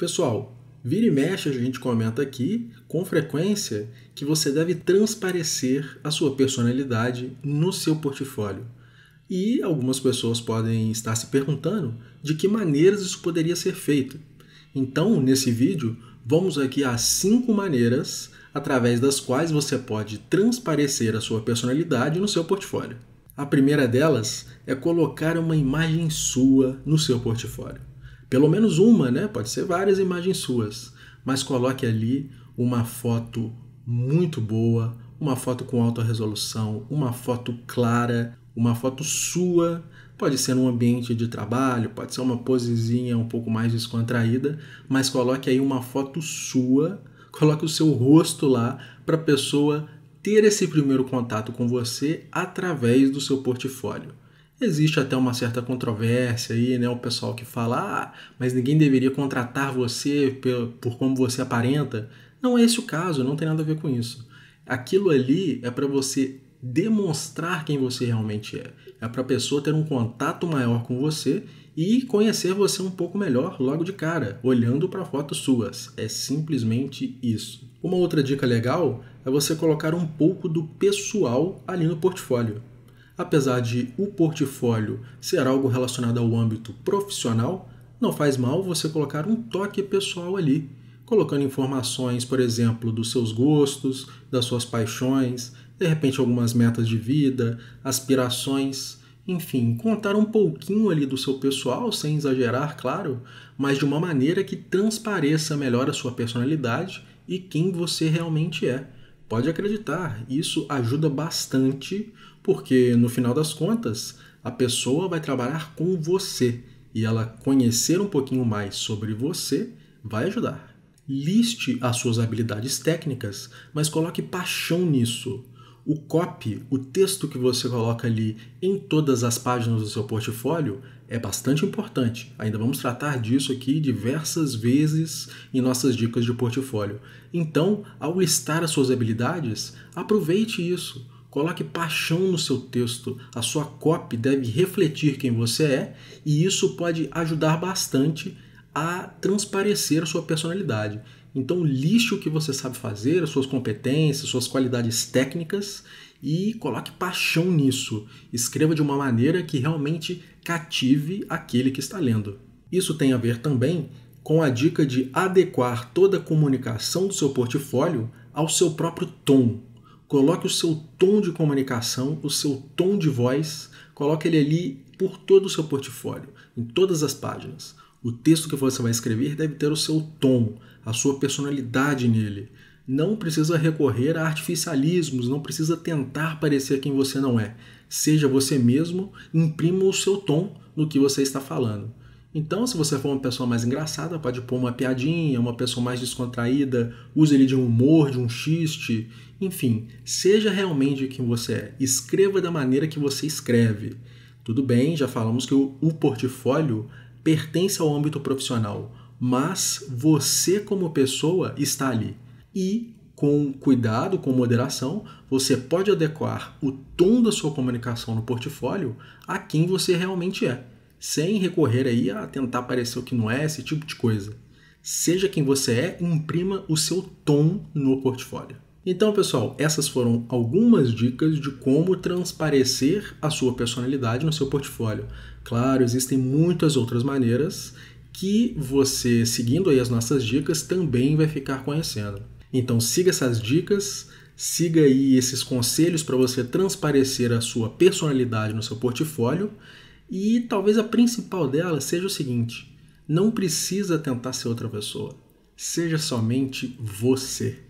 Pessoal, vira e mexe, a gente comenta aqui com frequência que você deve transparecer a sua personalidade no seu portfólio. E algumas pessoas podem estar se perguntando de que maneiras isso poderia ser feito. Então, nesse vídeo, vamos aqui a cinco maneiras através das quais você pode transparecer a sua personalidade no seu portfólio. A primeira delas é colocar uma imagem sua no seu portfólio pelo menos uma, né? Pode ser várias imagens suas, mas coloque ali uma foto muito boa, uma foto com alta resolução, uma foto clara, uma foto sua. Pode ser num ambiente de trabalho, pode ser uma posezinha um pouco mais descontraída, mas coloque aí uma foto sua, coloque o seu rosto lá para a pessoa ter esse primeiro contato com você através do seu portfólio. Existe até uma certa controvérsia aí, né? O pessoal que fala, ah, mas ninguém deveria contratar você por como você aparenta. Não é esse o caso, não tem nada a ver com isso. Aquilo ali é para você demonstrar quem você realmente é. É para a pessoa ter um contato maior com você e conhecer você um pouco melhor logo de cara, olhando para fotos suas. É simplesmente isso. Uma outra dica legal é você colocar um pouco do pessoal ali no portfólio. Apesar de o portfólio ser algo relacionado ao âmbito profissional, não faz mal você colocar um toque pessoal ali, colocando informações, por exemplo, dos seus gostos, das suas paixões, de repente algumas metas de vida, aspirações, enfim, contar um pouquinho ali do seu pessoal, sem exagerar, claro, mas de uma maneira que transpareça melhor a sua personalidade e quem você realmente é. Pode acreditar, isso ajuda bastante, porque no final das contas, a pessoa vai trabalhar com você e ela conhecer um pouquinho mais sobre você vai ajudar. Liste as suas habilidades técnicas, mas coloque paixão nisso. O copy, o texto que você coloca ali em todas as páginas do seu portfólio, é bastante importante. Ainda vamos tratar disso aqui diversas vezes em nossas dicas de portfólio. Então, ao listar as suas habilidades, aproveite isso. Coloque paixão no seu texto. A sua copy deve refletir quem você é e isso pode ajudar bastante a transparecer a sua personalidade. Então lixe o que você sabe fazer, as suas competências, suas qualidades técnicas e coloque paixão nisso. Escreva de uma maneira que realmente cative aquele que está lendo. Isso tem a ver também com a dica de adequar toda a comunicação do seu portfólio ao seu próprio tom. Coloque o seu tom de comunicação, o seu tom de voz, coloque ele ali por todo o seu portfólio, em todas as páginas. O texto que você vai escrever deve ter o seu tom, a sua personalidade nele. Não precisa recorrer a artificialismos, não precisa tentar parecer quem você não é. Seja você mesmo, imprima o seu tom no que você está falando. Então, se você for uma pessoa mais engraçada, pode pôr uma piadinha, uma pessoa mais descontraída, use ele de um humor, de um xiste, enfim, seja realmente quem você é. Escreva da maneira que você escreve. Tudo bem, já falamos que o, o portfólio pertence ao âmbito profissional, mas você, como pessoa, está ali. E, com cuidado, com moderação, você pode adequar o tom da sua comunicação no portfólio a quem você realmente é, sem recorrer aí a tentar parecer o que não é, esse tipo de coisa. Seja quem você é, imprima o seu tom no portfólio. Então, pessoal, essas foram algumas dicas de como transparecer a sua personalidade no seu portfólio. Claro, existem muitas outras maneiras que você, seguindo aí as nossas dicas, também vai ficar conhecendo. Então, siga essas dicas, siga aí esses conselhos para você transparecer a sua personalidade no seu portfólio e talvez a principal dela seja o seguinte: não precisa tentar ser outra pessoa, seja somente você.